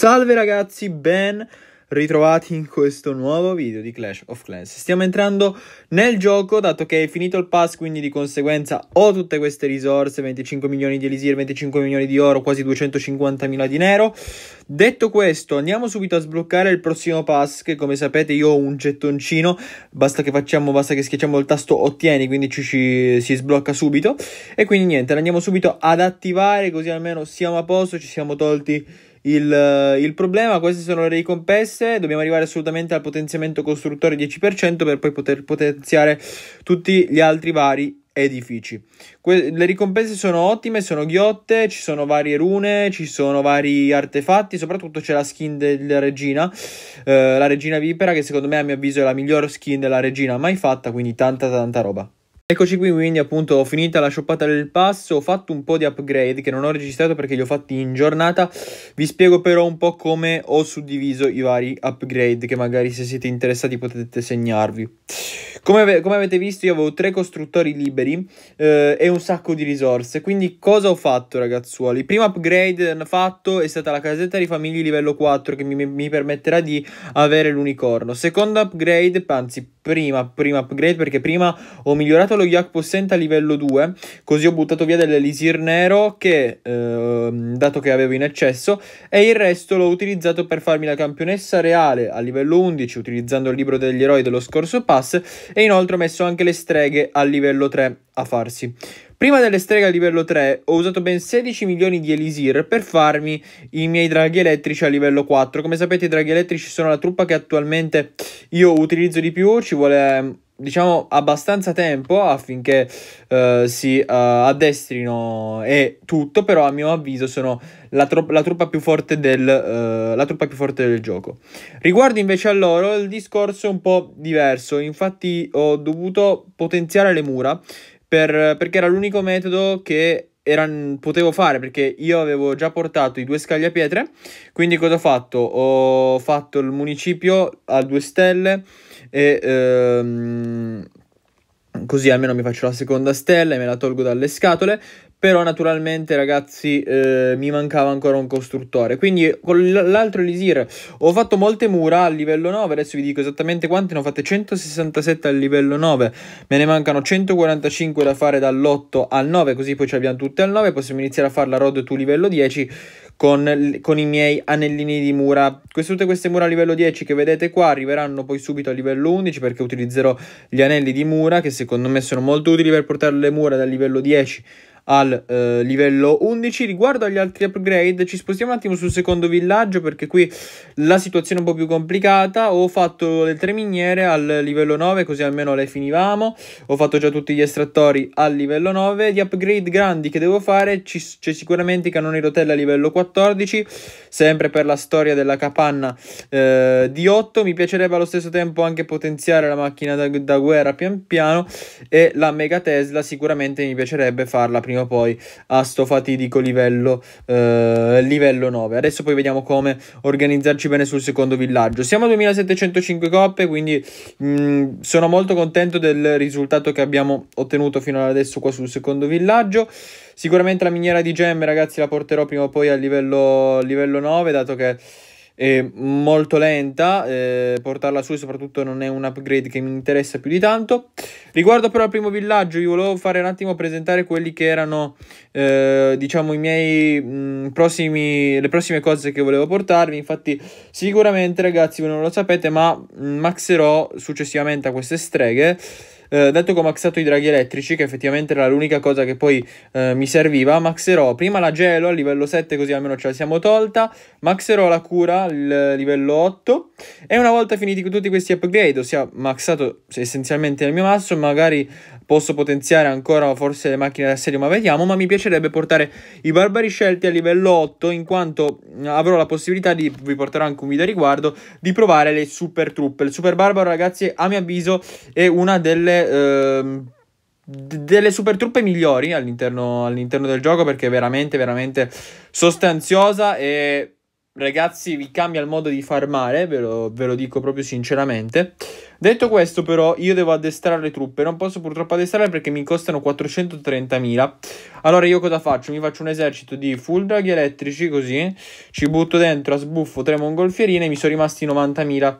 Salve ragazzi, ben ritrovati in questo nuovo video di Clash of Clans. Stiamo entrando nel gioco, dato che è finito il pass, quindi di conseguenza ho tutte queste risorse, 25 milioni di elisir, 25 milioni di oro, quasi 250 mila di nero. Detto questo, andiamo subito a sbloccare il prossimo pass, che come sapete io ho un gettoncino, basta che facciamo, basta che schiacciamo il tasto ottieni, quindi ci, ci, si sblocca subito. E quindi niente, andiamo subito ad attivare, così almeno siamo a posto, ci siamo tolti il, eh, il, problema, queste sono le ricompense, dobbiamo arrivare assolutamente al potenziamento costruttore 10% per poi poter potenziare tutti gli altri vari edifici. Que- le ricompense sono ottime, sono ghiotte, ci sono varie rune, ci sono vari artefatti, soprattutto c'è la skin della regina, eh, la regina vipera che secondo me a mio avviso è la miglior skin della regina mai fatta, quindi tanta tanta roba. Eccoci qui, quindi appunto ho finita la shoppata del passo, ho fatto un po' di upgrade che non ho registrato perché li ho fatti in giornata, vi spiego però un po' come ho suddiviso i vari upgrade che magari se siete interessati potete segnarvi. Come, ave come avete visto io avevo tre costruttori liberi eh, e un sacco di risorse, quindi cosa ho fatto ragazzuoli? primo upgrade fatto è stata la casetta di famiglie livello 4 che mi, mi permetterà di avere l'unicorno, secondo upgrade, anzi prima, prima upgrade perché prima ho migliorato lo Yak Possente a livello 2 così ho buttato via dell'Elisir Nero che eh, dato che avevo in eccesso e il resto l'ho utilizzato per farmi la campionessa reale a livello 11 utilizzando il libro degli eroi dello scorso pass e inoltre ho messo anche le streghe a livello 3 a farsi Prima delle streghe a livello 3 ho usato ben 16 milioni di elisir per farmi i miei draghi elettrici a livello 4. Come sapete i draghi elettrici sono la truppa che attualmente io utilizzo di più, ci vuole diciamo abbastanza tempo affinché uh, si uh, addestrino e tutto, però a mio avviso sono la, la, truppa più forte del, uh, la truppa più forte del gioco. Riguardo invece a loro, il discorso è un po' diverso, infatti ho dovuto potenziare le mura per, perché era l'unico metodo che eran, potevo fare perché io avevo già portato i due scagliapietre quindi cosa ho fatto? Ho fatto il municipio a due stelle e ehm, Così almeno mi faccio la seconda stella e me la tolgo dalle scatole. Però naturalmente ragazzi eh, mi mancava ancora un costruttore. Quindi con l'altro Elisir ho fatto molte mura a livello 9. Adesso vi dico esattamente quante. Ne ho fatte 167 al livello 9. Me ne mancano 145 da fare dall'8 al 9. Così poi ci abbiamo tutte al 9. Possiamo iniziare a fare la road to livello 10 con, con, i miei anellini di mura. Queste, tutte queste mura a livello 10 che vedete qua arriveranno poi subito a livello 11 perché utilizzerò gli anelli di mura che secondo me sono molto utili per portare le mura dal livello 10 al eh, livello 11. Riguardo agli altri upgrade, ci spostiamo un attimo sul secondo villaggio perché qui la situazione è un po' più complicata. Ho fatto le tre miniere al livello 9, così almeno le finivamo. Ho fatto già tutti gli estrattori al livello 9. Gli upgrade grandi che devo fare, c'è sicuramente i cannoni rotelle a livello 14, sempre per la storia della capanna eh, di 8. Mi piacerebbe allo stesso tempo anche potenziare la macchina da, da guerra pian piano e la mega Tesla sicuramente mi piacerebbe farla prima prima o poi a sto fatidico livello, eh, livello 9. Adesso poi vediamo come organizzarci bene sul secondo villaggio. Siamo a 2705 coppe, quindi mh, mm, sono molto contento del risultato che abbiamo ottenuto fino ad adesso qua sul secondo villaggio. Sicuramente la miniera di gemme, ragazzi, la porterò prima o poi a livello, livello 9, dato che eh, molto lenta, eh, portarla su soprattutto non è un upgrade che mi interessa più di tanto. Riguardo però al primo villaggio, io volevo fare un attimo presentare quelli che erano, eh, diciamo, i miei mh, mm, prossimi, le prossime cose che volevo portarvi. Infatti, sicuramente ragazzi, voi non lo sapete, ma mm, maxerò successivamente a queste streghe. Eh, detto che ho maxato i draghi elettrici, che effettivamente era l'unica cosa che poi eh, mi serviva, maxerò prima la gelo a livello 7, così almeno ce la siamo tolta, maxerò la cura al livello 8 e una volta finiti tutti questi upgrade, ossia maxato essenzialmente il mio masso, magari posso potenziare ancora forse le macchine da serio, ma vediamo, ma mi piacerebbe portare i barbari scelti a livello 8 in quanto mm, avrò la possibilità di, vi porterò anche un video a riguardo, di provare le super truppe. Il super barbaro ragazzi a mio avviso è una delle... Ehm, delle super truppe migliori all'interno, all'interno del gioco perché è veramente veramente sostanziosa e ragazzi vi cambia il modo di farmare, ve lo, ve lo, dico proprio sinceramente. Detto questo però io devo addestrare le truppe, non posso purtroppo addestrare perché mi costano 430.000. Allora io cosa faccio? Mi faccio un esercito di full drag elettrici così, ci butto dentro a sbuffo tre mongolfierine e mi sono rimasti 90.000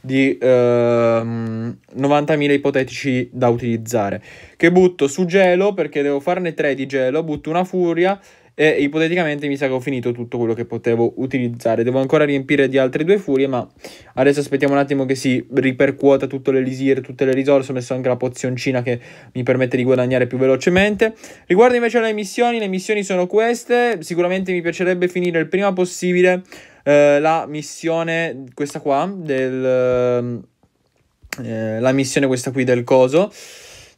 di ehm, 90.000 ipotetici da utilizzare che butto su gelo perché devo farne tre di gelo butto una furia e ipoteticamente mi sa che ho finito tutto quello che potevo utilizzare. Devo ancora riempire di altre due furie, ma adesso aspettiamo un attimo che si ripercuota tutto l'elisir, tutte le risorse. Ho messo anche la pozioncina che mi permette di guadagnare più velocemente. Riguardo invece alle missioni, le missioni sono queste. Sicuramente mi piacerebbe finire il prima possibile eh, la missione, questa qua, del... Eh, la missione questa qui del coso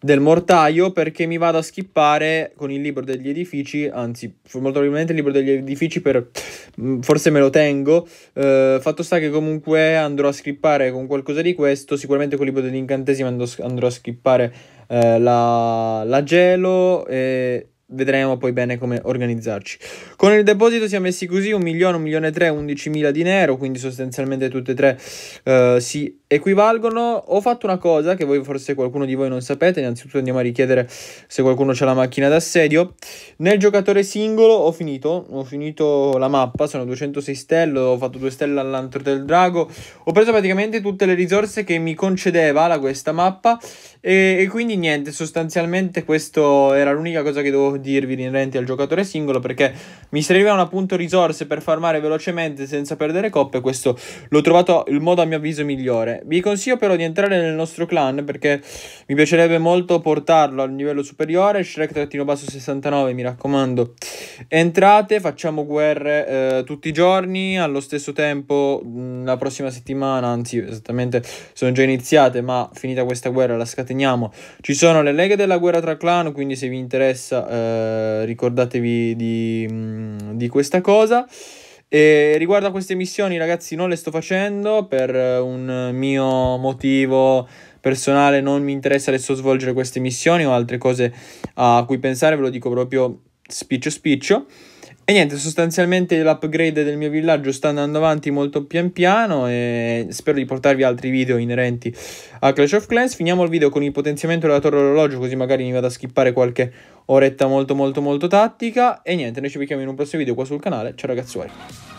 del mortaio perché mi vado a skippare con il libro degli edifici, anzi molto probabilmente il libro degli edifici per, mm, forse me lo tengo, eh, fatto sta che comunque andrò a skippare con qualcosa di questo, sicuramente con il libro degli incantesimi andrò, andrò a skippare eh, la, la, gelo e vedremo poi bene come organizzarci. Con il deposito siamo messi così, 1 milione, 1 milione e 3, 11 mila di nero, quindi sostanzialmente tutte e tre eh, si equivalgono ho fatto una cosa che voi forse qualcuno di voi non sapete innanzitutto andiamo a richiedere se qualcuno c'è la macchina d'assedio nel giocatore singolo ho finito ho finito la mappa sono 206 stelle ho fatto 2 stelle all'antro del drago ho preso praticamente tutte le risorse che mi concedeva la, questa mappa e, e, quindi niente sostanzialmente questa era l'unica cosa che dovevo dirvi inerente al giocatore singolo perché mi servivano appunto risorse per farmare velocemente senza perdere coppe e questo l'ho trovato il modo a mio avviso migliore vi consiglio però di entrare nel nostro clan perché mi piacerebbe molto portarlo al livello superiore. Shrek-69, mi raccomando. Entrate, facciamo guerre eh, tutti i giorni. Allo stesso tempo, mm, la prossima settimana, anzi esattamente sono già iniziate, ma finita questa guerra la scateniamo. Ci sono le leghe della guerra tra clan, quindi se vi interessa eh, ricordatevi di, mm, di questa cosa. E riguardo a queste missioni, ragazzi, non le sto facendo per eh, un mio motivo personale, non mi interessa adesso svolgere queste missioni, o altre cose a cui pensare, ve lo dico proprio spiccio spiccio. E niente, sostanzialmente l'upgrade del mio villaggio sta andando avanti molto pian piano e spero di portarvi altri video inerenti a Clash of Clans. Finiamo il video con il potenziamento della torre orologio così magari mi vado a skippare qualche oretta molto molto molto tattica. E niente, noi ci vediamo in un prossimo video qua sul canale. Ciao ragazzuoli!